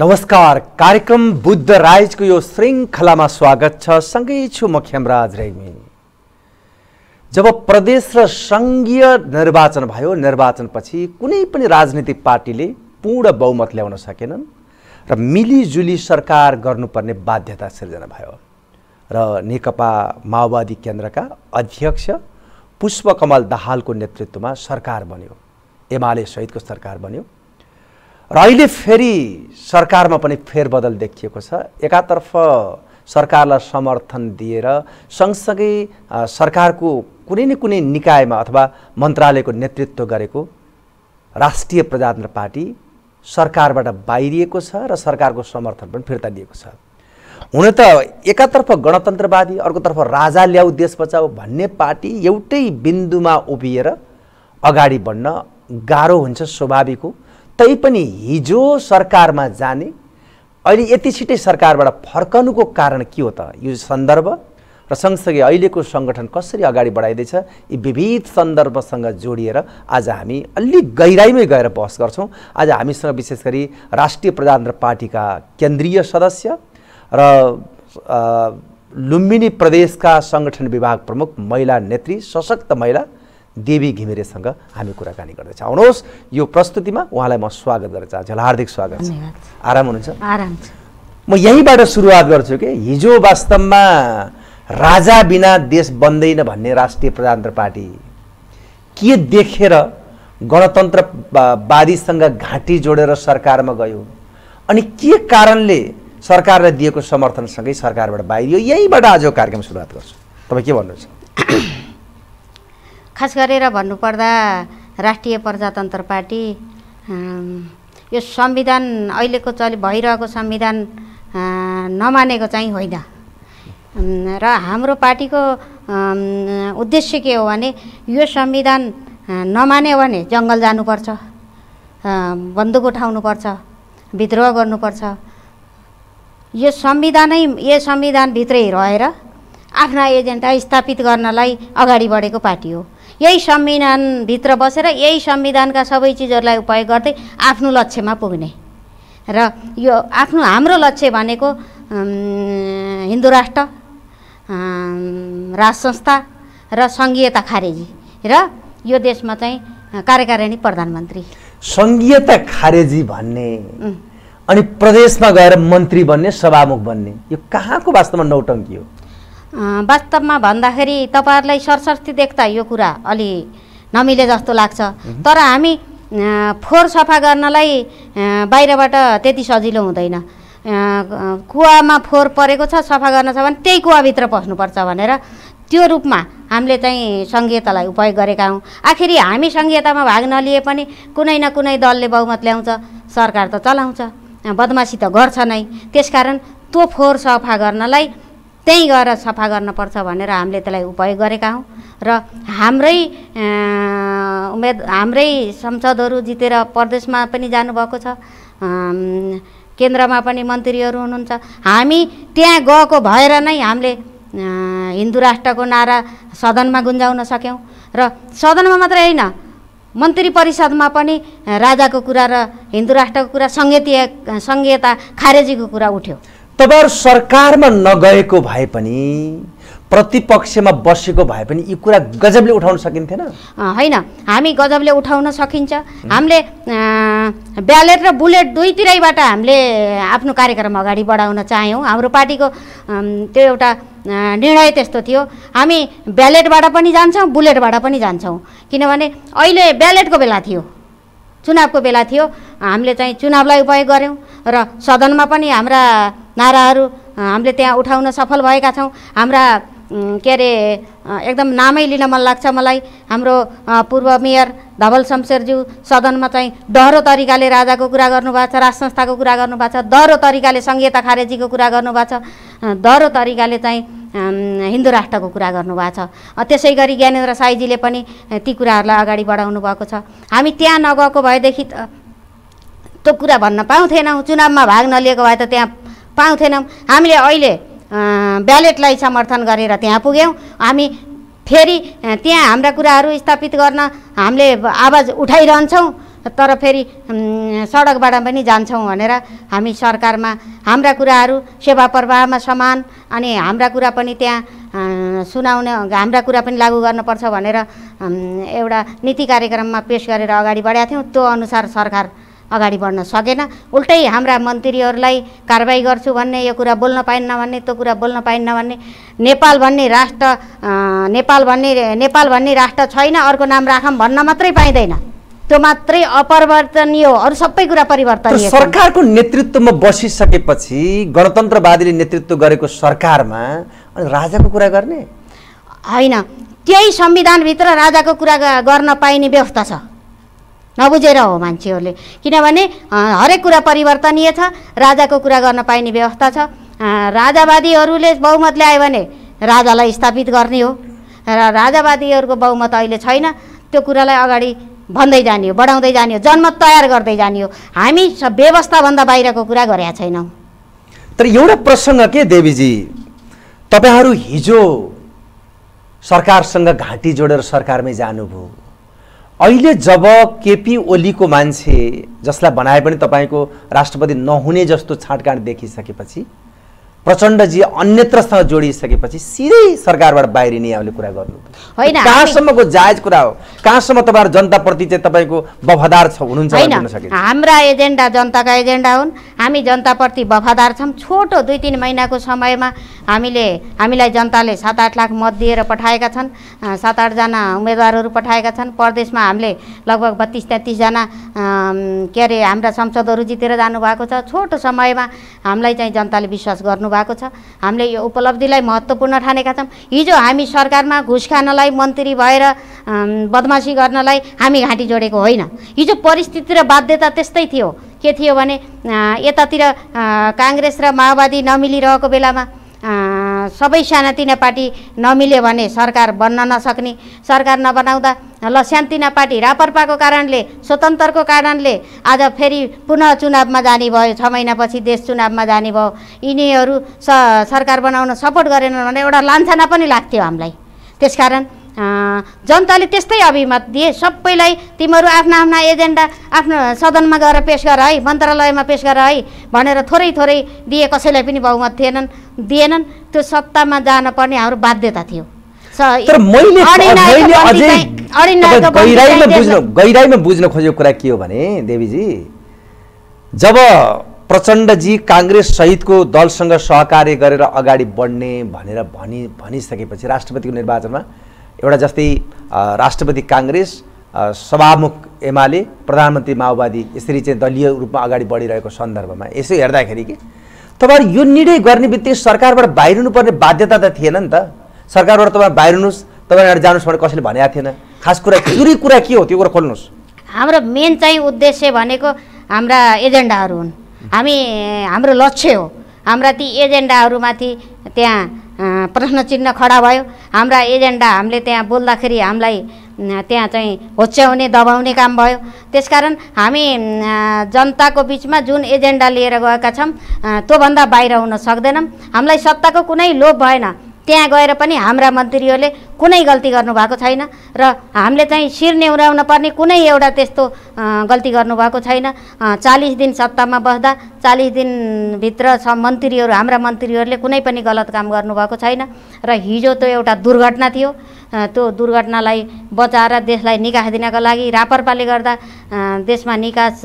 नमस्कार कार्यक्रम बुद्ध राइजको यो श्रृङ्खलामा स्वागत छ सँगै छु म खेमराज रेग्मी जब प्रदेश र सङ्घीय निर्वाचन भयो निर्वाचनपछि कुनै पनि राजनीतिक पार्टीले पूर्ण बहुमत ल्याउन सकेनन् र मिलिजुली सरकार गर्नुपर्ने बाध्यता सिर्जना भयो र नेकपा माओवादी केन्द्रका अध्यक्ष पुष्पकमल दाहालको नेतृत्वमा सरकार बन्यो एमाले सहितको सरकार बन्यो र अहिले फेरि सरकारमा पनि फेरबदल देखिएको छ एकातर्फ सरकारलाई समर्थन दिएर सँगसँगै सरकारको कुनै न कुनै निकायमा अथवा मन्त्रालयको नेतृत्व गरेको राष्ट्रिय प्रजातन्त्र पार्टी सरकारबाट बाहिरिएको छ र सरकारको समर्थन पनि फिर्ता लिएको छ हुन त एकातर्फ गणतन्त्रवादी अर्कोतर्फ राजा ल्याऊ देश बचाऊ भन्ने पार्टी एउटै बिन्दुमा उभिएर अगाडि बढ्न गाह्रो हुन्छ स्वाभाविक हो तैपनि हिजो सरकारमा जाने अहिले यति छिटै सरकारबाट फर्कनुको कारण के हो त यो सन्दर्भ र सँगसँगै अहिलेको सङ्गठन कसरी अगाडि बढाइँदैछ यी विविध सन्दर्भसँग जोडिएर आज हामी अलिक गहिराइमै गएर बहस गर्छौँ आज हामीसँग विशेष गरी राष्ट्रिय प्रजातन्त्र पार्टीका केन्द्रीय सदस्य र लुम्बिनी प्रदेशका सङ्गठन विभाग प्रमुख महिला नेत्री सशक्त महिला देवी घिमिरेसँग हामी कुराकानी गर्दैछ आउनुहोस् यो प्रस्तुतिमा उहाँलाई म स्वागत गर्न चाहन्छु हार्दिक स्वागत छ आराम हुनुहुन्छ आराम म यहीँबाट सुरुवात गर्छु कि हिजो वास्तवमा राजा बिना देश बन्दैन भन्ने राष्ट्रिय प्रजातन्त्र पार्टी के देखेर गणतन्त्रवादीसँग घाँटी जोडेर सरकारमा गयो अनि के कारणले सरकारलाई दिएको समर्थनसँगै सरकारबाट बाहिरियो यहीँबाट आजको कार्यक्रम सुरुवात गर्छु तपाईँ के भन्नुहुन्छ खास गरेर भन्नुपर्दा राष्ट्रिय प्रजातन्त्र पार्टी यो संविधान अहिलेको चलि भइरहेको संविधान नमानेको चाहिँ होइन र हाम्रो पार्टीको उद्देश्य के हो भने यो संविधान नमान्यो भने जङ्गल जानुपर्छ बन्दुक उठाउनुपर्छ विद्रोह गर्नुपर्छ यो संविधानै यो संविधानभित्रै रहेर आफ्ना एजेन्डा स्थापित गर्नलाई अगाडि बढेको पार्टी हो यही संविधानभित्र बसेर यही संविधानका सबै चिजहरूलाई उपयोग गर्दै आफ्नो लक्ष्यमा पुग्ने र यो आफ्नो हाम्रो लक्ष्य भनेको हिन्दू राष्ट्र राज संस्था र सङ्घीयता खारेजी र यो देशमा चाहिँ कार्यकारिणी प्रधानमन्त्री सङ्घीयता खारेजी भन्ने अनि प्रदेशमा गएर मन्त्री बन्ने सभामुख बन्ने यो कहाँको वास्तवमा नौटङ्की हो वास्तवमा भन्दाखेरि तपाईँहरूलाई सरस्वती देख्दा यो कुरा अलि नमिले जस्तो लाग्छ तर हामी फोहोर सफा गर्नलाई बाहिरबाट त्यति सजिलो हुँदैन कुवामा फोहोर परेको छ सफा गर्न छ भने त्यही कुवाभित्र पस्नुपर्छ भनेर त्यो रूपमा हामीले चाहिँ सङ्घीयतालाई उपयोग गरेका हौँ आखिरी हामी सङ्घीयतामा भाग नलिए पनि कुनै न कुनै दलले बहुमत ल्याउँछ सरकार त चलाउँछ बदमासी त गर्छ नै त्यसकारण त्यो फोहोर सफा गर्नलाई त्यहीँ गएर सफा गर्नुपर्छ भनेर हामीले त्यसलाई उपयोग गरेका हौँ र हाम्रै उम्मेद हाम्रै सांसदहरू जितेर प्रदेशमा पनि जानुभएको छ केन्द्रमा पनि मन्त्रीहरू हुनुहुन्छ हामी त्यहाँ गएको भएर नै हामीले हिन्दू राष्ट्रको नारा सदनमा गुन्जाउन सक्यौँ र सदनमा मात्रै होइन मन्त्री परिषदमा पनि राजाको कुरा र हिन्दू राष्ट्रको कुरा सङ्घीय सङ्घीयता खारेजीको कुरा उठ्यो तपाईँहरू सरकारमा नगएको भए पनि प्रतिपक्षमा बसेको भए पनि यी कुरा गजबले उठाउन सकिन्थेन होइन हामी गजबले उठाउन सकिन्छ हामीले ब्यालेट र बुलेट दुईतिरैबाट हामीले आफ्नो कार्यक्रम अगाडि बढाउन चाह्यौँ हाम्रो पार्टीको त्यो एउटा निर्णय त्यस्तो थियो हामी ब्यालेटबाट पनि जान्छौँ बुलेटबाट पनि जान्छौँ किनभने अहिले ब्यालेटको बेला थियो चुनावको बेला थियो हामीले चाहिँ चुनावलाई उपयोग गऱ्यौँ र सदनमा पनि हाम्रा नाराहरू हामीले त्यहाँ उठाउन सफल भएका छौँ हाम्रा के अरे एकदम नामै लिन मन लाग्छ मलाई हाम्रो पूर्व मेयर धवल शमशेरज्यू सदनमा चाहिँ डह्रो तरिकाले राजाको कुरा गर्नुभएको छ राज संस्थाको कुरा गर्नुभएको छ डह्रो तरिकाले सङ्घीयता खारेजीको कुरा गर्नुभएको छ दह्रो तरिकाले चाहिँ हिन्दू राष्ट्रको कुरा गर्नुभएको छ त्यसै गरी ज्ञानेन्द्र साईजीले पनि ती कुराहरूलाई अगाडि बढाउनु भएको छ हामी त्यहाँ नगएको भएदेखि त्यो कुरा भन्न पाउँथेनौँ चुनावमा भाग नलिएको भए त त्यहाँ पाउँथेनौँ हामीले अहिले ब्यालेटलाई समर्थन गरेर त्यहाँ पुग्यौँ हामी फेरि त्यहाँ हाम्रा कुराहरू स्थापित गर्न हामीले आवाज उठाइरहन्छौँ तर फेरि सडकबाट पनि जान्छौँ भनेर हामी सरकारमा हाम्रा कुराहरू सेवा प्रवाहमा समान अनि हाम्रा कुरा पनि त्यहाँ सुनाउने हाम्रा कुरा पनि लागु गर्नुपर्छ भनेर एउटा नीति कार्यक्रममा पेस गरेर अगाडि बढाएको थियौँ त्यो अनुसार सरकार अगाडि बढ्न सकेन उल्टै हाम्रा मन्त्रीहरूलाई कारवाही गर्छु भन्ने यो कुरा बोल्न पाइन्न भन्ने त्यो कुरा बोल्न पाइन्न भन्ने नेपाल भन्ने राष्ट्र नेपाल भन्ने नेपाल भन्ने राष्ट्र छैन अर्को नाम राखौँ भन्न मात्रै पाइँदैन त्यो मात्रै अपरिवर्तनीय हो अरू सबै कुरा परिवर्तन सरकारको नेतृत्वमा बसिसकेपछि गणतन्त्रवादीले नेतृत्व गरेको सरकारमा राजाको कुरा गर्ने होइन त्यही संविधानभित्र राजाको कुरा गर्न पाइने व्यवस्था छ नबुझेर हो मान्छेहरूले किनभने हरेक कुरा परिवर्तनीय छ राजाको कुरा गर्न पाइने व्यवस्था छ राजावादीहरूले बहुमत ल्यायो भने राजालाई स्थापित गर्ने हो र राजावादीहरूको बहुमत अहिले छैन त्यो कुरालाई अगाडि भन्दै जाने हो बढाउँदै जाने हो जन्म तयार गर्दै जाने हो हामी व्यवस्थाभन्दा बाहिरको कुरा गरेका छैनौँ तर एउटा प्रसङ्ग के देवीजी तपाईँहरू हिजो सरकारसँग घाँटी जोडेर सरकारमै जानुभयो अहिले जब केपी ओलीको मान्छे जसलाई बनाए पनि तपाईँको राष्ट्रपति नहुने जस्तो छाँटकाँट देखिसकेपछि प्रचण्डजी अन्यत्रसँग जोडिसकेपछि सिधै सरकारबाट बाहिरिने यहाँले कुरा गर्नु होइन कहाँसम्मको जायज कुरा हो कहाँसम्म तपाईँहरू जनताप्रति चाहिँ तपाईँको बफादार छ हुनुहुन्छ हाम्रा एजेन्डा जनताका एजेन्डा हुन् हामी जनताप्रति बफादार छौँ छोटो दुई तिन महिनाको समयमा हामीले हामीलाई जनताले सात आठ लाख मत दिएर पठाएका छन् सात आठजना उम्मेदवारहरू पठाएका छन् प्रदेशमा हामीले लगभग बत्तिस तेत्तिसजना के अरे हाम्रा सांसदहरू जितेर जानुभएको छ छोटो समयमा हामीलाई चाहिँ जनताले विश्वास गर्नुभएको भएको छ हामीले यो उपलब्धिलाई महत्त्वपूर्ण ठानेका छौँ हिजो हामी सरकारमा घुस खानलाई मन्त्री भएर बदमासी गर्नलाई हामी घाँटी जोडेको होइन हिजो परिस्थिति र बाध्यता त्यस्तै थियो के थियो भने यतातिर काङ्ग्रेस र माओवादी नमिलिरहेको बेलामा सबै सानातिना पार्टी नमिल्यो भने सरकार बन्न नसक्ने सरकार नबनाउँदा ल सानातिना पार्टी रापरपाको कारणले स्वतन्त्रको कारणले आज फेरि पुनः चुनावमा जाने भयो छ महिनापछि देश चुनावमा जाने भयो यिनीहरू स सरकार बनाउन सपोर्ट गरेन भने एउटा लान्छना पनि लाग्थ्यो हामीलाई त्यसकारण जनताले त्यस्तै अभिमत दिए सबैलाई तिमीहरू आफ्ना आफ्ना एजेन्डा आफ्नो सदनमा गएर पेस गर है मन्त्रालयमा पेस गर है भनेर थोरै थोरै दिए कसैलाई पनि बहुमत थिएनन् दिएनन् त्यो सत्तामा जान पर्ने हाम्रो बाध्यता थियो गहिराईमा बुझ्न खोजेको कुरा के हो भने देवीजी जब प्रचण्डजी काङ्ग्रेस सहितको दलसँग सहकार्य गरेर अगाडि बढ्ने भनेर भनि भनिसकेपछि राष्ट्रपतिको निर्वाचनमा एउटा जस्तै राष्ट्रपति काङ्ग्रेस सभामुख एमाले प्रधानमन्त्री माओवादी यसरी चाहिँ दलीय रूपमा अगाडि बढिरहेको सन्दर्भमा यसो हेर्दाखेरि कि तपाईँहरू यो निर्णय गर्ने बित्तिकै सरकारबाट बाहिरिनुपर्ने बाध्यता त थिएन नि त सरकारबाट तपाईँ बाहिरिनुहोस् तपाईँहरू जानुहोस् भनेर कसैले भनेको थिएन खास कुरा चुरी कुरा के हो त्यो कुरा खोल्नुहोस् हाम्रो मेन चाहिँ उद्देश्य भनेको हाम्रा एजेन्डाहरू हुन् हामी हाम्रो लक्ष्य हो हाम्रा ती एजेन्डाहरूमाथि त्यहाँ प्रश्न चिन्ह खडा भयो हाम्रा एजेन्डा हामीले त्यहाँ बोल्दाखेरि हामीलाई त्यहाँ चाहिँ होच्याउने दबाउने काम भयो त्यसकारण हामी जनताको बिचमा जुन एजेन्डा लिएर गएका छौँ त्योभन्दा बाहिर हुन सक्दैनौँ हामीलाई सत्ताको कुनै लोभ भएन त्यहाँ गएर पनि हाम्रा मन्त्रीहरूले कुनै गल्ती गर्नुभएको छैन र हामीले चाहिँ शिर नेउराउन पर्ने कुनै एउटा त्यस्तो गल्ती गर्नुभएको छैन चालिस दिन सत्तामा बस्दा चालिस दिनभित्र छ मन्त्रीहरू हाम्रा मन्त्रीहरूले कुनै पनि गलत काम गर्नुभएको छैन र हिजो त्यो एउटा दुर्घटना थियो त्यो दुर्घटनालाई बचाएर देशलाई निकास दिनका लागि रापरपाले गर्दा देशमा निकास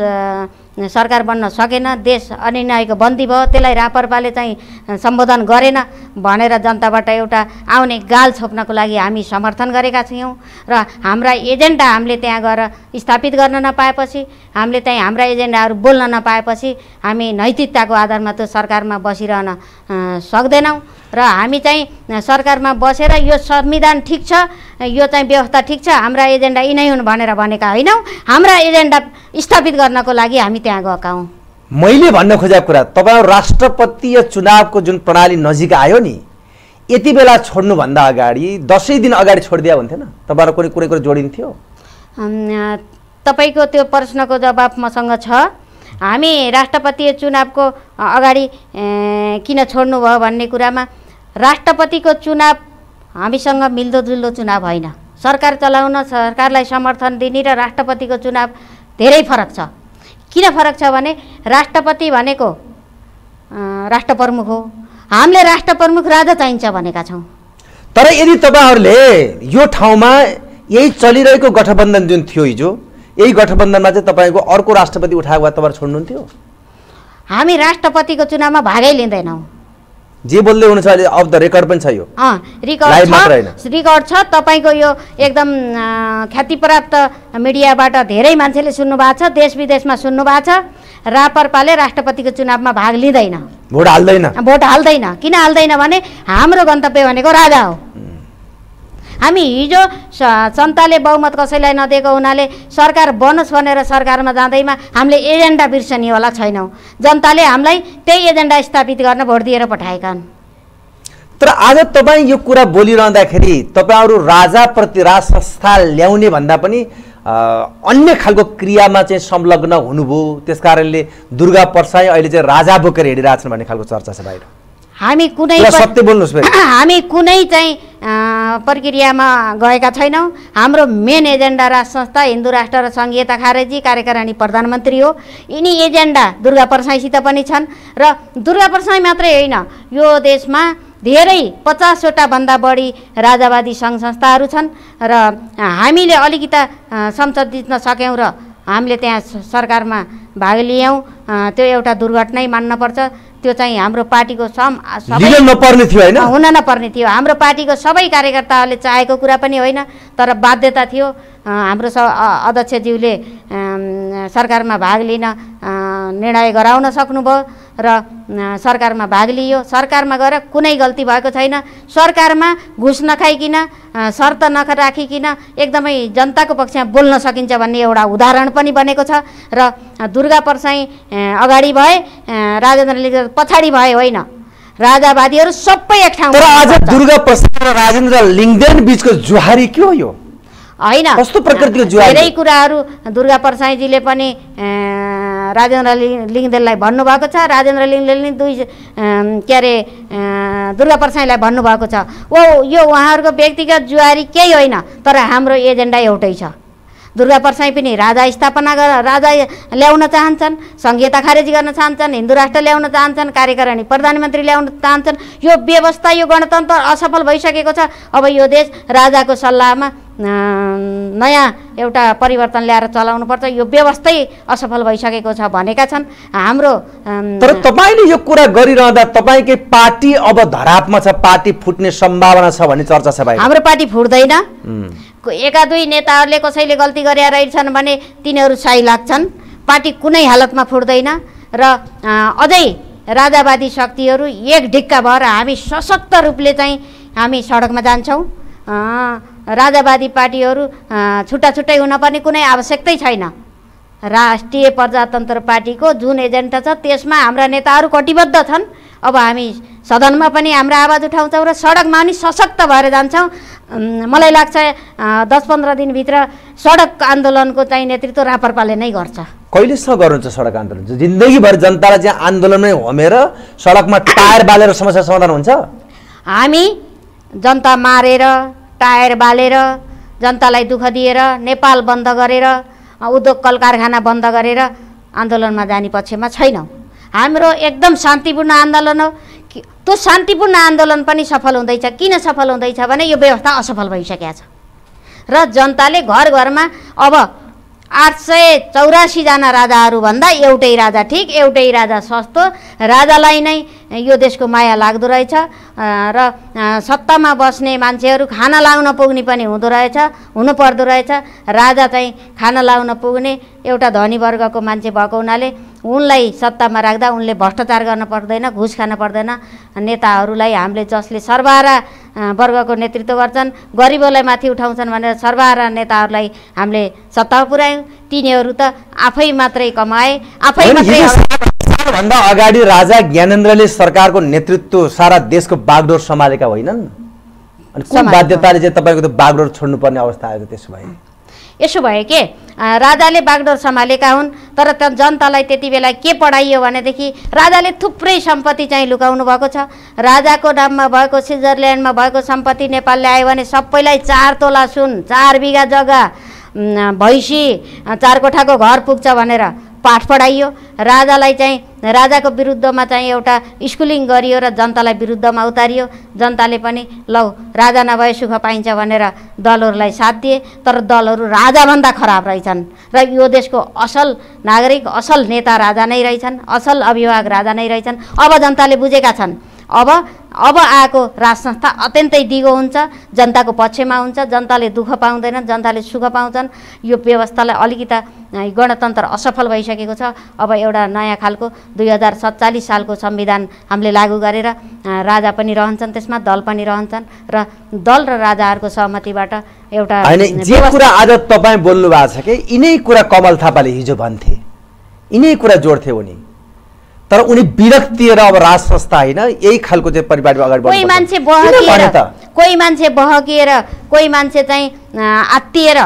सरकार बन्न सकेन देश अनिर्णायको बन्दी भयो त्यसलाई रापरपाले चाहिँ सम्बोधन गरेन भनेर जनताबाट एउटा आउने गाल छोप्नको लागि हामी समर्थन गरेका थियौँ र हाम्रा एजेन्डा हामीले त्यहाँ गएर स्थापित गर्न नपाएपछि हामीले त्यहीँ हाम्रा एजेन्डाहरू बोल्न नपाएपछि हामी नैतिकताको आधारमा त्यो सरकारमा बसिरहन सक्दैनौँ र हामी चाहिँ सरकारमा बसेर यो संविधान ठिक छ यो चाहिँ व्यवस्था ठिक छ हाम्रा एजेन्डा यिनै हुन् भनेर भनेका होइनौँ हाम्रा एजेन्डा स्थापित गर्नको लागि हामी त्यहाँ गएका हौँ मैले भन्न खोजेको कुरा तपाईँ राष्ट्रपतीय चुनावको जुन प्रणाली नजिक आयो नि यति बेला छोड्नुभन्दा अगाडि दसैँ दिन अगाडि छोडिदियो हुन्थेन तपाईँहरू कुनै कुनै कुरो जोडिन्थ्यो तपाईँको त्यो प्रश्नको जवाब मसँग छ हामी राष्ट्रपति चुनावको अगाडि किन छोड्नुभयो भन्ने कुरामा राष्ट्रपतिको चुनाव हामीसँग मिल्दोजुल्दो चुनाव होइन सरकार चलाउन सरकारलाई समर्थन दिने र राष्ट्रपतिको चुनाव धेरै फरक छ किन फरक छ भने राष्ट्रपति भनेको राष्ट्र प्रमुख हो हामीले राष्ट्र प्रमुख राजा चाहिन्छ भनेका छौँ तर यदि तपाईँहरूले यो ठाउँमा यही चलिरहेको गठबन्धन जुन थियो हिजो यही गठबन्धनमा चाहिँ तपाईँको अर्को राष्ट्रपति उठाएको भए तपाईँहरू छोड्नुहुन्थ्यो हामी राष्ट्रपतिको चुनावमा भागै लिँदैनौँ जे बोल्दै हुनुहुन्छ अहिले अफ द रेकर्ड पनि छ यो रेकर्ड छ छ तपाईँको यो एकदम ख्यातिप्राप्त मिडियाबाट धेरै मान्छेले सुन्नु भएको छ देश विदेशमा सुन्नु भएको छ रापरपाले राष्ट्रपतिको चुनावमा भाग लिँदैन भोट हाल्दैन भोट हाल्दैन किन हाल्दैन भने हाम्रो गन्तव्य भनेको राजा हो हामी हिजो जनताले बहुमत कसैलाई नदिएको हुनाले सरकार बनोस् भनेर सरकारमा जाँदैमा हामीले एजेन्डा होला छैनौँ जनताले हामीलाई त्यही एजेन्डा स्थापित गर्न भोट दिएर पठाएका हुन् तर आज तपाईँ यो कुरा बोलिरहँदाखेरि तपाईँहरू राजाप्रति राज संस्था ल्याउने भन्दा पनि अन्य खालको क्रियामा चाहिँ संलग्न हुनुभयो त्यस कारणले दुर्गा पर्साई अहिले चाहिँ राजा बोकेर हिँडिरहेछन् भन्ने खालको चर्चा छ बाहिर हामी कुनै सत्य हामी कुनै चाहिँ प्रक्रियामा गएका छैनौँ हाम्रो मेन एजेन्डा राष्ट्र संस्था हिन्दू राष्ट्र र सङ्घीयता खारेजी कार्यकारिणी प्रधानमन्त्री हो यिनी एजेन्डा दुर्गा प्रसाईसित पनि छन् र दुर्गा परसाई मात्रै होइन यो देशमा धेरै पचासवटा भन्दा बढी राजावादी सङ्घ संस्थाहरू छन् र हामीले अलिकता संसद जित्न सक्यौँ र हामीले त्यहाँ सरकारमा भाग लियौँ त्यो एउटा दुर्घटनै मान्नपर्छ त्यो चाहिँ हाम्रो पार्टीको सम नपर्ने थियो होइन हुन नपर्ने थियो हाम्रो पार्टीको सबै कार्यकर्ताहरूले चाहेको कुरा पनि होइन तर बाध्यता थियो हाम्रो स अध्यक्षज्यूले सरकारमा भाग लिन निर्णय गराउन सक्नुभयो र सरकारमा भाग लियो सरकारमा गएर कुनै गल्ती भएको छैन सरकारमा घुस नखाइकन शर्त नराखिकन एकदमै जनताको पक्षमा बोल्न सकिन्छ भन्ने एउटा उदाहरण पनि बनेको छ र दुर्गा परसाई अगाडि भए राजेन्द्र पछाडि भए होइन राजावादीहरू सबै एक ठाउँ दुर्गा प्रसाद र राजेन्द्र लिङ्गदेन बिचको जुहारी के हो यो होइन धेरै कुराहरू दुर्गा प्रसाईजीले पनि राजेन्द्र लिङदेललाई भन्नुभएको छ राजेन्द्र लिङदेल नि दुई के अरे दुर्गा प्रसाईलाई भन्नुभएको छ ओ यो उहाँहरूको व्यक्तिगत जुवारी केही होइन तर हाम्रो एजेन्डा एउटै छ दुर्गा परसाई पनि राजा स्थापना गर राजा ल्याउन चाहन्छन् सङ्घीयता खारेज गर्न चाहन्छन् हिन्दू राष्ट्र ल्याउन चाहन्छन् कार्यकारिणी प्रधानमन्त्री ल्याउन चाहन्छन् यो व्यवस्था यो गणतन्त्र असफल भइसकेको छ अब यो देश राजाको सल्लाहमा नयाँ एउटा परिवर्तन ल्याएर चलाउनु पर्छ यो व्यवस्थै असफल भइसकेको छ भनेका छन् हाम्रो तर तपाईँले यो कुरा गरिरहँदा तपाईँकै पार्टी अब धरापमा छ पार्टी फुट्ने सम्भावना छ भन्ने चर्चा छ हाम्रो पार्टी फुट्दैन एका दुई नेताहरूले कसैले गल्ती गरेर रहेछन् भने तिनीहरू साई लाग्छन् पार्टी कुनै हालतमा फुट्दैन र अझै राजावादी शक्तिहरू एक ढिक्का भएर हामी सशक्त रूपले चाहिँ हामी सडकमा जान्छौँ राजावादी पार्टीहरू छुट्टा छुट्टै हुनपर्ने कुनै आवश्यकतै छैन राष्ट्रिय प्रजातन्त्र पार्टीको जुन एजेन्डा छ त्यसमा हाम्रा नेताहरू कटिबद्ध छन् अब हामी सदनमा पनि हाम्रो आवाज उठाउँछौँ र सडकमा पनि सशक्त भएर जान्छौँ मलाई लाग्छ दस पन्ध्र दिनभित्र सडक आन्दोलनको चाहिँ नेतृत्व रापरपाले नै गर्छ कहिलेसम्म गर्नुहुन्छ सडक आन्दोलन जिन्दगीभर जनतालाई चाहिँ आन्दोलनमै होमेर सडकमा टायर बालेर समस्या समाधान हुन्छ हामी जनता मारेर टायर बालेर जनतालाई दुःख दिएर नेपाल बन्द गरेर उद्योग कल कारखाना बन्द गरेर आन्दोलनमा जाने पक्षमा छैनौँ हाम्रो एकदम शान्तिपूर्ण आन्दोलन हो त्यो शान्तिपूर्ण आन्दोलन पनि सफल हुँदैछ किन सफल हुँदैछ भने यो व्यवस्था असफल भइसकेको छ र जनताले घर घरमा अब आठ सय चौरासीजना राजाहरूभन्दा एउटै राजा ठिक एउटै राजा सस्तो राजालाई नै यो देशको माया लाग्दो रहेछ र सत्तामा बस्ने मान्छेहरू खाना लाउन पुग्ने पनि हुँदो रहेछ हुनुपर्दो रहेछ राजा चाहिँ खाना लाउन पुग्ने एउटा धनी वर्गको मान्छे भएको हुनाले उनलाई सत्तामा राख्दा उनले भ्रष्टाचार गर्न पर्दैन घुस खान पर्दैन नेताहरूलाई हामीले जसले सर्वहारा वर्गको नेतृत्व गर्छन् गरिबलाई माथि उठाउँछन् भनेर सर्वहारा नेताहरूलाई हामीले सत्तामा पुर्यायौँ तिनीहरू त आफै मात्रै कमाए आफै मात्रै त्योभन्दा अगाडि राजा ज्ञानेन्द्रले सरकारको नेतृत्व सारा देशको बागडोर सम्हालेका होइनन् अनि कुन बाध्यताले चाहिँ तपाईँको त्यो बागडोर छोड्नुपर्ने अवस्था आयो त्यसो भए यसो भयो के राजाले बागडोर सम्हालेका हुन् तर त्यो जनतालाई त्यति बेला के पढाइयो भनेदेखि राजाले थुप्रै सम्पत्ति चाहिँ लुकाउनु भएको छ राजाको नाममा भएको स्विजरल्यान्डमा भएको सम्पत्ति नेपालले आयो भने सबैलाई चार तोला सुन चार बिघा जग्गा भैँसी चार कोठाको घर पुग्छ भनेर पाठ पढाइयो राजालाई चाहिँ राजाको विरुद्धमा चाहिँ एउटा स्कुलिङ गरियो र जनतालाई विरुद्धमा उतारियो जनताले पनि लौ राजा नभए सुख पाइन्छ भनेर दलहरूलाई साथ दिए तर दलहरू राजाभन्दा खराब रहेछन् र यो देशको असल नागरिक असल नेता राजा नै रहेछन् असल अभिभावक राजा नै रहेछन् अब जनताले बुझेका छन् अब अब आएको राज संस्था अत्यन्तै दिगो हुन्छ जनताको पक्षमा हुन्छ जनताले दुःख पाउँदैनन् जनताले सुख पाउँछन् यो व्यवस्थालाई अलिकता गणतन्त्र असफल भइसकेको छ अब एउटा नयाँ खालको दुई हजार सत्तालिस सालको संविधान हामीले लागू गरेर राजा पनि रहन्छन् त्यसमा दल पनि रहन्छन् र दल र राजाहरूको सहमतिबाट एउटा जे कुरा आज तपाईँ बोल्नु भएको छ कि यिनै कुरा कमल थापाले हिजो भन्थे यिनै कुरा जोड्थे उनी तर उनी विरक्त दिएर अब राज संस्था होइन यही खालको चाहिँ परिवारमा अगाडि कोही मान्छे बहकिएर कोही मान्छे बहकिएर कोही मान्छे चाहिँ आत्तिएर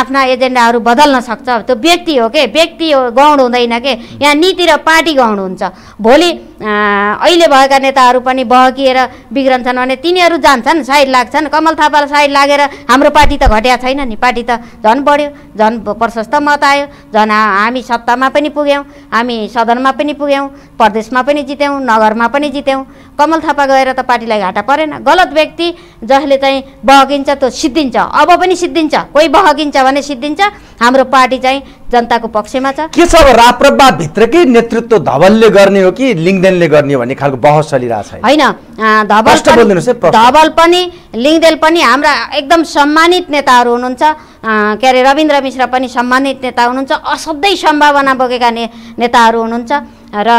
आफ्ना एजेन्डाहरू बदल्न सक्छ त्यो व्यक्ति हो के व्यक्ति हो गौड हुँदैन के यहाँ नीति र पार्टी गौड हुन्छ भोलि अहिले भएका नेताहरू पनि बहकिएर बिग्रन्छन् भने तिनीहरू जान्छन् साइड लाग्छन् कमल थापालाई साइड लागेर हाम्रो पार्टी त घट्या छैन नि पार्टी त झन् बढ्यो झन् प्रशस्त मत आयो झन् हामी सत्तामा पनि पुग्यौँ हामी सदनमा पनि पुग्यौँ प्रदेशमा पनि जित्यौँ नगरमा पनि जित्यौँ कमल थापा गएर त पार्टीलाई घाटा परेन गलत व्यक्ति जसले चाहिँ बहकिन्छ त्यो सिद्धिन्छ अब पनि सिद्धिन्छ कोही बहकिन्छ भने सिद्धिन्छ हाम्रो पार्टी चाहिँ जनताको पक्षमा छ के छ अब राप्रपा भित्रकै नेतृत्व धवलले गर्ने हो कि लिङ्गदेनले गर्ने हो भन्ने खालको बहस चलिरहेको छ होइन धवल धवल पनि लिङ्गदेन पनि हाम्रा एकदम सम्मानित नेताहरू हुनुहुन्छ के अरे रविन्द्र मिश्र पनि सम्मानित नेता हुनुहुन्छ असाध्यै सम्भावना बोकेका ने नेताहरू हुनुहुन्छ र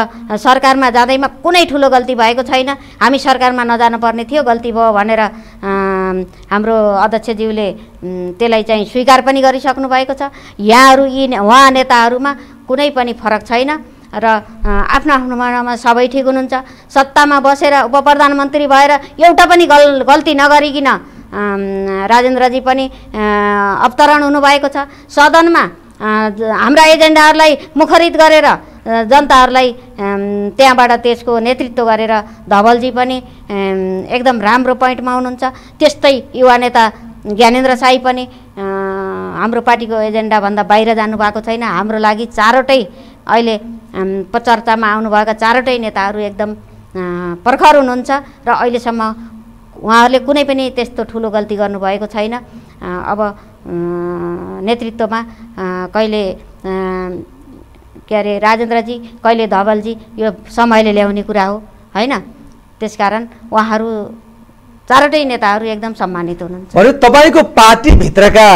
सरकारमा जाँदैमा कुनै ठुलो गल्ती भएको छैन हामी सरकारमा नजानु पर्ने थियो गल्ती भयो भनेर हाम्रो अध्यक्षज्यूले त्यसलाई चाहिँ स्वीकार पनि गरिसक्नु भएको छ यहाँहरू यी उहाँ नेताहरूमा कुनै पनि फरक छैन र आफ्नो आफ्नो मनमा सबै ठिक हुनुहुन्छ सत्तामा बसेर उप प्रधानमन्त्री भएर एउटा पनि गल गल्ती नगरिकन राजेन्द्रजी पनि अवतरण हुनुभएको छ सदनमा हाम्रा एजेन्डाहरूलाई मुखरित गरेर जनताहरूलाई त्यहाँबाट त्यसको नेतृत्व गरेर धवलजी पनि एकदम राम्रो पोइन्टमा हुनुहुन्छ त्यस्तै युवा नेता ज्ञानेन्द्र साई पनि हाम्रो पार्टीको एजेन्डाभन्दा बाहिर जानुभएको छैन हाम्रो लागि चारवटै अहिले चर्चामा आउनुभएका चारवटै नेताहरू एकदम प्रखर हुनुहुन्छ र अहिलेसम्म उहाँहरूले कुनै पनि त्यस्तो ठुलो गल्ती गर्नुभएको छैन अब नेतृत्वमा कहिले के अरे राजेन्द्रजी कहिले धवलजी यो समयले ल्याउने कुरा हो होइन त्यसकारण उहाँहरू चारवटै नेताहरू एकदम सम्मानित हुनुहुन्छ अरू तपाईँको पार्टीभित्रका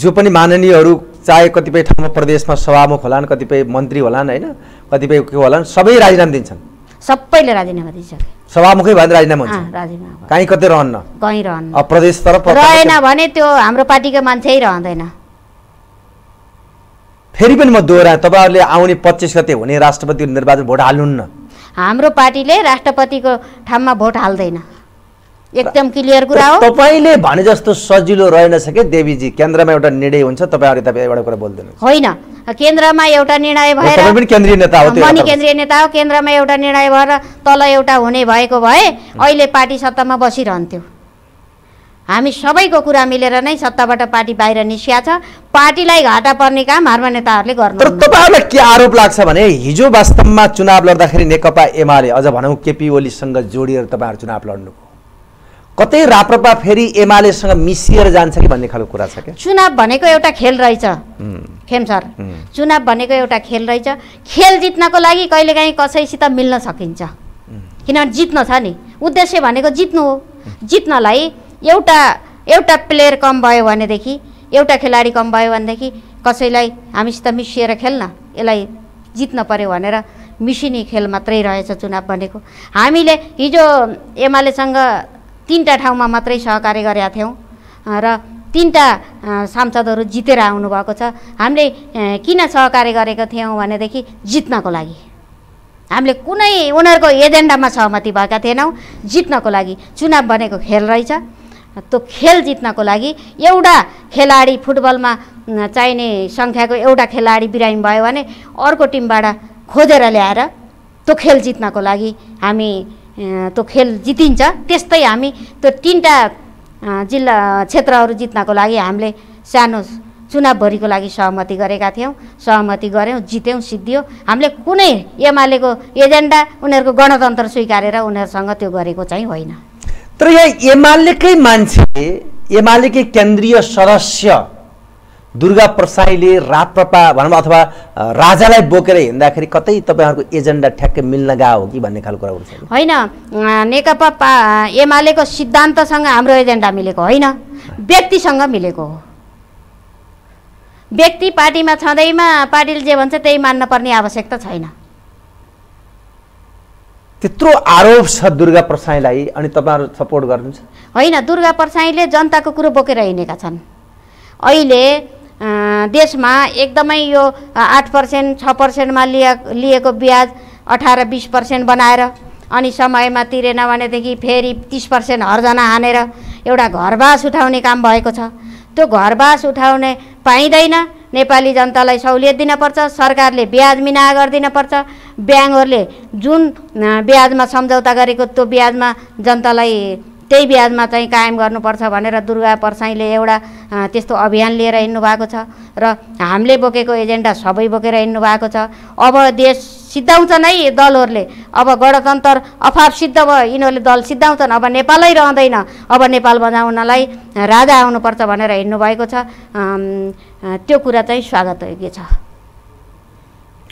जो पनि माननीयहरू चाहे कतिपय ठाउँमा प्रदेशमा सभामुख होलान् कतिपय मन्त्री होलान् होइन कतिपय के होलान् सबै राजीनामा दिन्छन् सबैले राजीनामा दिइसके सभामुखै भएर राजीनामा हुन्छ राजीनामा कहीँ कतै रहन्न कहीँ रहन्न प्रदेश तर्फ रहेन भने त्यो हाम्रो पार्टीको मान्छे रहँदैन फेरि पनि म दोहोऱ्याएँ तपाईँहरूले आउने पच्चिस गते हुने राष्ट्रपति निर्वाचन भोट हाल्नुहुन्न हाम्रो पार्टीले राष्ट्रपतिको ठाउँमा भोट हाल्दैन एकदम क्लियर कुरा हो तपाईँले भने जस्तो सजिलो रहेनछ कि देवीजी केन्द्रमा एउटा निर्णय हुन्छ तपाईँ तपाईँ एउटा कुरा बोल्दैन होइन केन्द्रमा एउटा निर्णय भएर केन्द्रीय नेता हो पनि केन्द्रीय नेता हो केन्द्रमा एउटा निर्णय भएर तल एउटा हुने भएको भए अहिले पार्टी सत्तामा बसिरहन्थ्यो हामी सबैको कुरा मिलेर नै सत्ताबाट पार्टी बाहिर निस्किया छ पार्टीलाई घाटा पर्ने काम हाम्रो नेताहरूले गर्नु तर तपाईँहरूलाई के आरोप लाग्छ भने हिजो वास्तवमा चुनाव लड्दाखेरि नेकपा एमाले अझ भनौँ केपी ओलीसँग जोडिएर तपाईँहरू चुनाव लड्नुभयो कतै राप्रपा फेरि एमालेसँग मिसिएर जान्छ कि भन्ने खालको कुरा छ क्या चुनाव भनेको एउटा खेल रहेछ खेम सर चुनाव भनेको एउटा खेल रहेछ खेल जित्नको लागि कहिलेकाहीँ कसैसित मिल्न सकिन्छ किनभने जित्न छ नि उद्देश्य भनेको जित्नु हो जित्नलाई एउटा एउटा प्लेयर कम भयो भनेदेखि एउटा खेलाडी कम भयो भनेदेखि कसैलाई हामीसित मिसिएर खेल्न यसलाई जित्न पऱ्यो भनेर मिसिने खेल मात्रै रहेछ चुनाव भनेको हामीले हिजो एमालेसँग तिनवटा ठाउँमा मात्रै सहकार्य गरेका थियौँ र तिनवटा सांसदहरू जितेर आउनुभएको छ हामीले किन सहकार्य गरेका थियौँ भनेदेखि जित्नको लागि हामीले कुनै उनीहरूको एजेन्डामा सहमति भएका थिएनौँ जित्नको लागि चुनाव भनेको खेल रहेछ त्यो खेल जित्नको लागि एउटा खेलाडी फुटबलमा चाहिने सङ्ख्याको एउटा खेलाडी बिरामी भयो भने अर्को टिमबाट खोजेर ल्याएर त्यो खेल जित्नको लागि हामी त्यो खेल जितिन्छ त्यस्तै हामी त्यो तिनवटा जिल्ला क्षेत्रहरू जित्नको लागि हामीले सानो चुनावभरिको लागि सहमति गरेका थियौँ सहमति गऱ्यौँ जित्यौँ सिद्धियो हामीले कुनै एमालेको एजेन्डा उनीहरूको गणतन्त्र स्वीकारेर उनीहरूसँग त्यो गरेको चाहिँ होइन तर यहाँ एमालेकै मान्छे एमालेकै केन्द्रीय सदस्य दुर्गा प्रसाईले राप्रपा भनौँ अथवा राजालाई बोकेर हिँड्दाखेरि कतै तपाईँहरूको एजेन्डा ठ्याक्कै मिल्न गएको हो कि भन्ने खालको कुरा हुन्छ होइन नेकपा पा एमालेको सिद्धान्तसँग हाम्रो एजेन्डा मिलेको होइन व्यक्तिसँग मिलेको हो व्यक्ति पार्टीमा छँदैमा पार्टीले जे भन्छ त्यही मान्न पर्ने आवश्यकता छैन त्यत्रो आरोप छ दुर्गा प्रसाईलाई अनि तपाईँहरू सपोर्ट गर्नुहुन्छ होइन दुर्गा प्रसाईले जनताको कुरो बोकेर हिँडेका छन् अहिले देशमा एकदमै यो आठ पर्सेन्ट छ पर्सेन्टमा लिए लिएको ब्याज अठार बिस पर्सेन्ट बनाएर अनि समयमा तिरेन भनेदेखि फेरि तिस पर्सेन्ट हर्जना हानेर एउटा घरबास उठाउने काम भएको छ त्यो घरबास उठाउने पाइँदैन नेपाली जनतालाई सहुलियत दिनपर्छ सरकारले ब्याज मिना गरिदिनपर्छ ब्याङ्कहरूले जुन ब्याजमा सम्झौता गरेको त्यो ब्याजमा जनतालाई त्यही ब्याजमा चाहिँ कायम गर्नुपर्छ भनेर दुर्गा परसाईले एउटा त्यस्तो अभियान लिएर हिँड्नु भएको छ र हामीले बोकेको एजेन्डा सबै बोकेर हिँड्नु भएको छ अब देश सिद्धाउँछ नै दलहरूले अब गणतन्त्र अफाप सिद्ध भयो यिनीहरूले दल सिद्धाउँछन् अब नेपालै रहँदैन अब नेपाल बजाउनलाई राजा आउनुपर्छ भनेर हिँड्नु भएको छ त्यो कुरा चाहिँ स्वागतयोग्य छ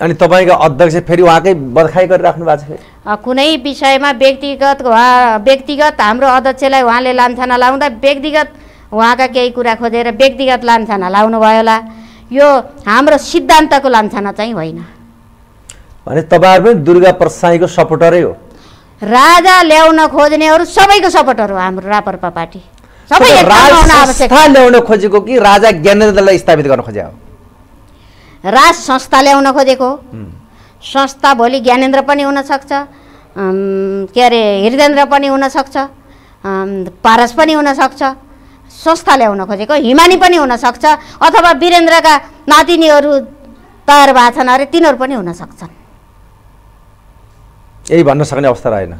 अनि तपाईँका अध्यक्ष फेरि उहाँकै बर्खाइ गरिराख्नु भएको छ कुनै विषयमा व्यक्तिगत वा व्यक्तिगत हाम्रो अध्यक्षलाई उहाँले लान्छाना लाउँदा व्यक्तिगत उहाँका केही कुरा खोजेर व्यक्तिगत लान्छाना लाउनु भयो होला यो हाम्रो सिद्धान्तको लान्छाना चाहिँ होइन भने तपाईँहरू पनि दुर्गा प्रसाईको सपोर्टरै हो राजा ल्याउन खोज्नेहरू सबैको सपोर्टर हो हाम्रो रापरपा पार्टी सबै ल्याउन खोजेको कि राजा ज्ञानेन्द्रलाई स्थापित गर्न खोजेको राज संस्था ल्याउन खोजेको संस्था भोलि ज्ञानेन्द्र पनि हुनसक्छ के अरे हृदेन्द्र पनि हुनसक्छ पारस पनि हुनसक्छ संस्था ल्याउन खोजेको हिमानी पनि हुनसक्छ अथवा वीरेन्द्रका नातिनीहरू तयार भएको छन् अरे तिनीहरू पनि हुनसक्छन् यही भन्न सक्ने अवस्था रहेन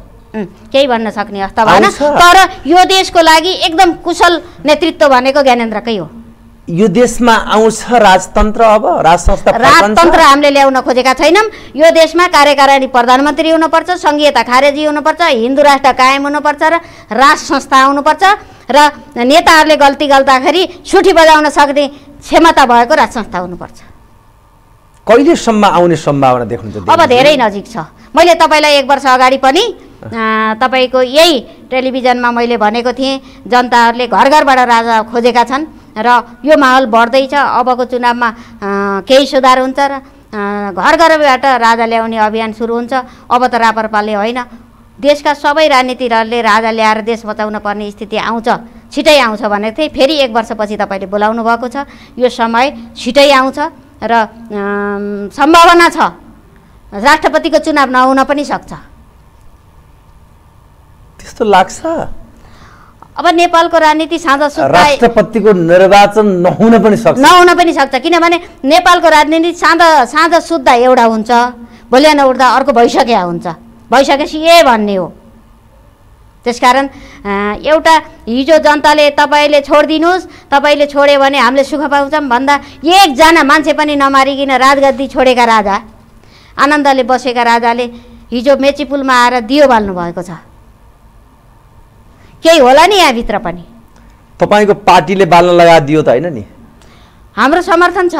केही भन्न सक्ने अवस्था भएन तर यो देशको लागि एकदम कुशल नेतृत्व भनेको ज्ञानेन्द्रकै हो यो देशमा आउँछ राजतन्त्र अब राज संस्था राजतन्त्र हामीले ल्याउन खोजेका छैनौँ यो देशमा कार्यकारिणी प्रधानमन्त्री हुनुपर्छ सङ्घीयता खारेजी हुनुपर्छ हिन्दू राष्ट्र कायम हुनुपर्छ र राज संस्था आउनुपर्छ र नेताहरूले गल्ती गर्दाखेरि सुठी बजाउन सक्ने क्षमता भएको राज संस्था हुनुपर्छ कहिलेसम्म आउने सम्भावना देख्नुहुन्छ अब धेरै नजिक छ मैले तपाईँलाई एक वर्ष अगाडि पनि तपाईँको यही टेलिभिजनमा मैले भनेको थिएँ जनताहरूले घर घरबाट राजा खोजेका छन् र यो माहौल बढ्दैछ अबको चुनावमा केही सुधार हुन्छ र घर घरबाट राजा ल्याउने अभियान सुरु हुन्छ अब त रापरपाले होइन देशका सबै राजनीतिहरूले राजा ल्याएर देश बचाउन पर्ने स्थिति आउँछ छिटै आउँछ भनेको थिएँ फेरि एक वर्षपछि तपाईँले बोलाउनु भएको छ यो समय छिटै आउँछ र सम्भावना छ राष्ट्रपतिको चुनाव नहुन पनि सक्छ त्यस्तो लाग्छ अब नेपालको राजनीति साँझ राष्ट्रपतिको निर्वाचन नहुन पनि सक्छ नहुन पनि सक्छ किनभने नेपालको राजनीति साँझ साँझ सुत्दा एउटा हुन्छ भोलि नउठ्दा अर्को भइसकेका हुन्छ भइसकेपछि ए भन्ने हो त्यसकारण एउटा हिजो जनताले तपाईँले छोडिदिनुहोस् तपाईँले छोड्यो भने हामीले सुख पाउँछौँ भन्दा एकजना मान्छे पनि नमारिकन राजगद्दी छोडेका राजा आनन्दले बसेका राजाले हिजो मेचीपुलमा आएर दियो बाल्नु भएको छ केही होला नि यहाँभित्र पनि तपाईँको पार्टीले बाल्न लगाइदियो त होइन नि हाम्रो समर्थन छ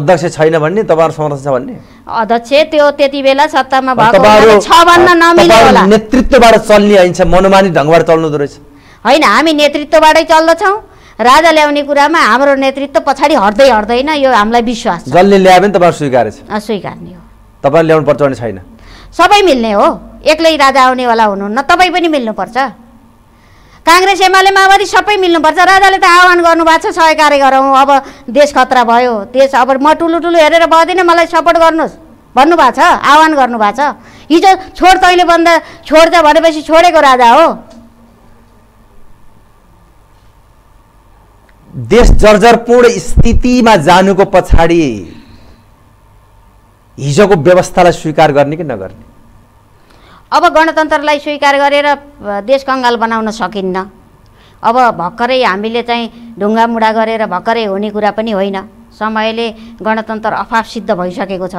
अध्यक्ष छैन भन्ने तपाईँहरू समर्थन छ भन्ने अध्यक्ष त्यो त्यति बेला सत्तामा भएको छ भन्न नमिल्यो होला नेतृत्वबाट चल्ने आइन्छ मनोमानी ढङ्गबाट चल्नु रहेछ होइन हामी नेतृत्वबाटै चल्दछौँ राजा ल्याउने कुरामा हाम्रो नेतृत्व पछाडि हट्दै हट्दैन यो हामीलाई विश्वास जसले ल्यायो भने तपाईँहरू स्वीकार स्वीकार्ने हो तपाईँले ल्याउनु पर्छ भने छैन सबै मिल्ने हो एक्लै राजा आउनेवाला हुनुहुन्न तपाईँ पनि मिल्नुपर्छ काङ्ग्रेस एमाले माओवादी सबै मिल्नुपर्छ राजाले त आह्वान गर्नुभएको छ सहकार्य गरौँ अब देश खतरा भयो देश अब म टुलु टुलु हेरेर बदिनँ मलाई सपोर्ट गर्नुहोस् भन्नुभएको छ आह्वान गर्नुभएको छ हिजो छोड तैँले भन्दा छोड्छ भनेपछि छोडेको राजा हो देश जर्जरपूर्ण स्थितिमा जानुको पछाडि हिजोको व्यवस्थालाई स्वीकार गर्ने कि नगर्ने अब गणतन्त्रलाई स्वीकार गरेर देश कङ्गाल बनाउन सकिन्न अब भर्खरै हामीले चाहिँ ढुङ्गा ढुङ्गामुढा गरेर भर्खरै हुने कुरा पनि होइन समयले गणतन्त्र अफाप सिद्ध भइसकेको छ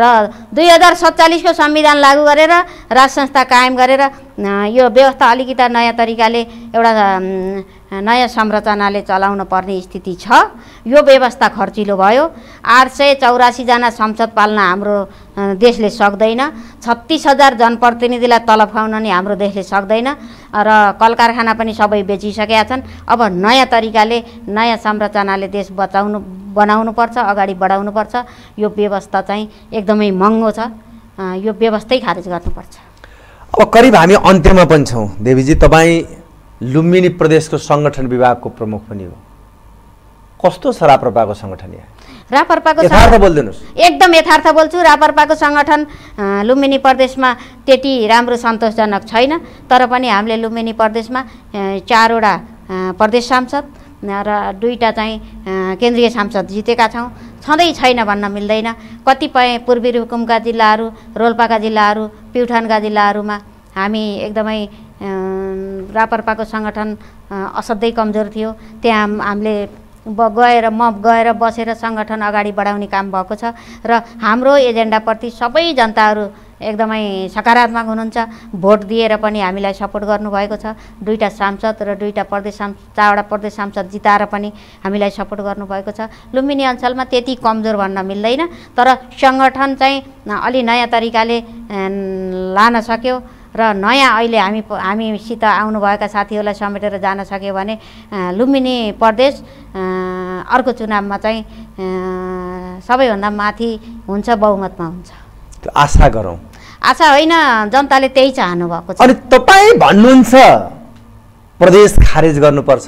र दुई हजार सत्तालिसको संविधान लागू गरेर राज संस्था कायम गरेर यो व्यवस्था अलिकता नयाँ तरिकाले एउटा नयाँ संरचनाले चलाउन पर्ने स्थिति छ यो व्यवस्था खर्चिलो भयो आठ सय चौरासीजना संसद पाल्न हाम्रो देशले सक्दैन छत्तिस हजार जनप्रतिनिधिलाई तलब खुवाउन नि हाम्रो देशले सक्दैन र कल कारखाना पनि सबै बेचिसकेका छन् अब नयाँ तरिकाले नयाँ संरचनाले देश बचाउनु बनाउनुपर्छ अगाडि बढाउनुपर्छ यो व्यवस्था चाहिँ एकदमै महँगो छ यो व्यवस्थै खारेज गर्नुपर्छ अब करिब हामी अन्त्यमा पनि छौँ देवीजी तपाईँ लुम्बिनी प्रदेशको सङ्गठन विभागको प्रमुख पनि हो कस्तो छ राप्रपाको सङ्गठन यहाँ रापरपाको एकदम यथार्थ बोल्छु रापरपाको सङ्गठन लुम्बिनी प्रदेशमा त्यति राम्रो सन्तोषजनक छैन तर पनि हामीले लुम्बिनी प्रदेशमा चारवटा प्रदेश सांसद र दुईवटा चाहिँ केन्द्रीय सांसद जितेका छौँ छँदै छैन भन्न मिल्दैन कतिपय पूर्वी रुकुमका जिल्लाहरू रोल्पाका जिल्लाहरू प्युठानका जिल्लाहरूमा हामी एकदमै रापरपाको सङ्गठन असाध्यै कमजोर थियो त्यहाँ हामीले ब गएर म गएर बसेर सङ्गठन अगाडि बढाउने काम भएको छ र हाम्रो एजेन्डाप्रति सबै जनताहरू एकदमै सकारात्मक हुनुहुन्छ भोट दिएर पनि हामीलाई सपोर्ट गर्नुभएको छ दुईवटा सांसद र दुईवटा प्रदेश सांस चारवटा प्रदेश सांसद जिताएर पनि हामीलाई सपोर्ट गर्नुभएको छ लुम्बिनी अञ्चलमा त्यति कमजोर भन्न मिल्दैन तर सङ्गठन चाहिँ अलि नयाँ तरिकाले लान सक्यो र नयाँ अहिले हामी हामीसित आउनुभएका साथीहरूलाई समेटेर जान सक्यो भने लुम्बिनी प्रदेश अर्को चुनावमा चाहिँ सबैभन्दा माथि हुन्छ बहुमतमा हुन्छ आशा गरौँ आशा होइन जनताले त्यही चाहनु भएको छ अनि तपाईँ भन्नुहुन्छ प्रदेश खारेज गर्नुपर्छ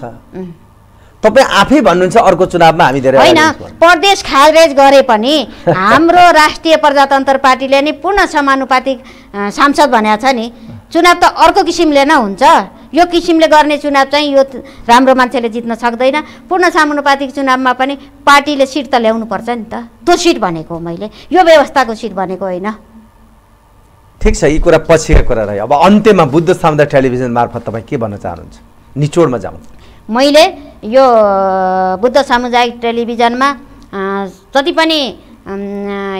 तपाईँ आफै भन्नुहुन्छ अर्को चुनावमा हामी धेरै होइन प्रदेश खारेज गरे पनि हाम्रो राष्ट्रिय प्रजातन्त्र पार्टीले नि पूर्ण समानुपातिक सांसद भनेको छ नि चुनाव त अर्को किसिमले नै हुन्छ यो किसिमले गर्ने चुनाव चाहिँ यो राम्रो मान्छेले जित्न सक्दैन पूर्ण समानुपातिक चुनावमा पनि पार्टीले सिट त ल्याउनु पर्छ नि त त्यो सिट भनेको मैले यो व्यवस्थाको सिट भनेको होइन ठिक छ यी कुरा पछिका कुरा रह्यो अब अन्त्यमा बुद्ध टेलिभिजन मार्फत तपाईँ के भन्न चाहनुहुन्छ निचोडमा जाउँ मैले यो बुद्ध सामुदायिक टेलिभिजनमा जति पनि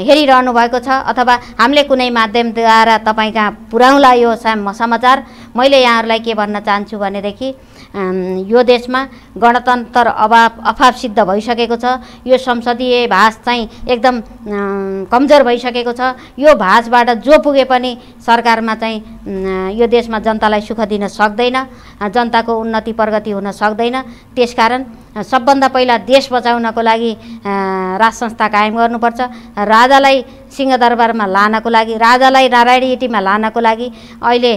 हेरिरहनु भएको छ अथवा हामीले कुनै माध्यमद्वारा तपाईँ कहाँ पुऱ्याउँला यो समाचार मैले यहाँहरूलाई के भन्न चाहन्छु भनेदेखि यो देशमा गणतन्त्र अभाव अभाव सिद्ध भइसकेको छ यो संसदीय भाष चाहिँ एकदम कमजोर भइसकेको छ यो भाषबाट जो पुगे पनि सरकारमा चाहिँ यो देशमा जनतालाई सुख दिन सक्दैन जनताको उन्नति प्रगति हुन सक्दैन त्यसकारण सबभन्दा पहिला देश बचाउनको लागि राज संस्था कायम गर्नुपर्छ राजालाई सिंहदरबारमा लानको लागि राजालाई नारायणीटीमा लानको लागि अहिले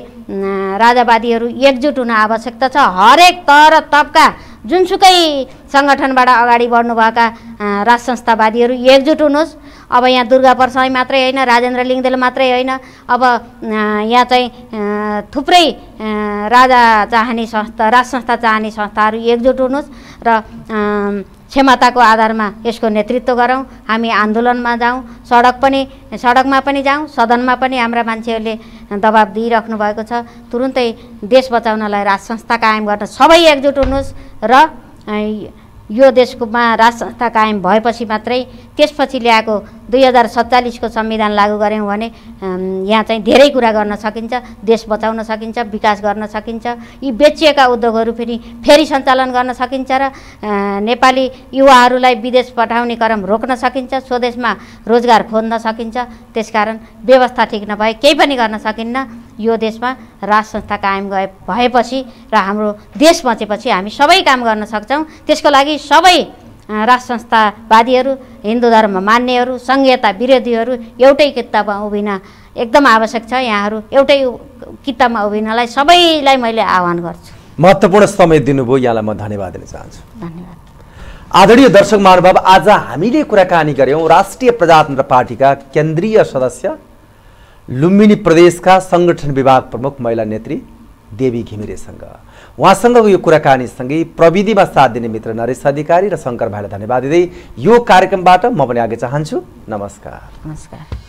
राजावादीहरू एकजुट हुन आवश्यकता छ हरेक तर तबका जुनसुकै सङ्गठनबाट अगाडि बढ्नुभएका राज संस्थावादीहरू एकजुट हुनुहोस् अब यहाँ दुर्गा परसाई मात्रै होइन राजेन्द्र लिङ्गदेल मात्रै होइन अब यहाँ चाहिँ थुप्रै राजा चाहने संस्था राज संस्था चाहने संस्थाहरू एकजुट हुनुहोस् र क्षमताको आधारमा यसको नेतृत्व गरौँ हामी आन्दोलनमा जाउँ सडक पनि सडकमा पनि जाउँ सदनमा पनि हाम्रा मान्छेहरूले दबाब दिइराख्नु भएको छ तुरुन्तै देश बचाउनलाई राज संस्था कायम गर्न सबै एकजुट हुनुहोस् र यो देशकोमा राज संस्था कायम भएपछि मात्रै त्यसपछि ल्याएको दुई हजार सत्तालिसको संविधान लागू गऱ्यौँ भने यहाँ चाहिँ धेरै कुरा गर्न सकिन्छ देश बचाउन सकिन्छ विकास गर्न सकिन्छ यी बेचिएका उद्योगहरू फेरि फेरि सञ्चालन गर्न सकिन्छ र नेपाली युवाहरूलाई विदेश पठाउने क्रम रोक्न सकिन्छ स्वदेशमा रोजगार खोज्न सकिन्छ त्यसकारण व्यवस्था ठिक नभए केही पनि गर्न सकिन्न यो देशमा राज संस्था कायम गए भएपछि र हाम्रो देश बचेपछि हामी सबै काम गर्न सक्छौँ त्यसको लागि सबै राज संस्थावादीहरू हिन्दू धर्म मान्नेहरू सङ्घीयता विरोधीहरू एउटै किताबमा उभिन एकदम आवश्यक छ यहाँहरू एउटै किताबमा उभिनलाई सबैलाई मैले आह्वान गर्छु महत्त्वपूर्ण समय दिनुभयो यहाँलाई म धन्यवाद दिन चाहन्छु धन्यवाद आदरणीय दर्शक महानुभाव आज हामीले कुराकानी गऱ्यौँ राष्ट्रिय प्रजातन्त्र पार्टीका केन्द्रीय सदस्य लुम्बिनी प्रदेशका सङ्गठन विभाग प्रमुख महिला नेत्री देवी घिमिरेसँग उहाँसँगको यो कुराकानीसँगै प्रविधिमा साथ दिने मित्र नरेश अधिकारी र शङ्कर भाइलाई धन्यवाद दिँदै यो कार्यक्रमबाट म पनि आगे चाहन्छु नमस्कार नमस्कार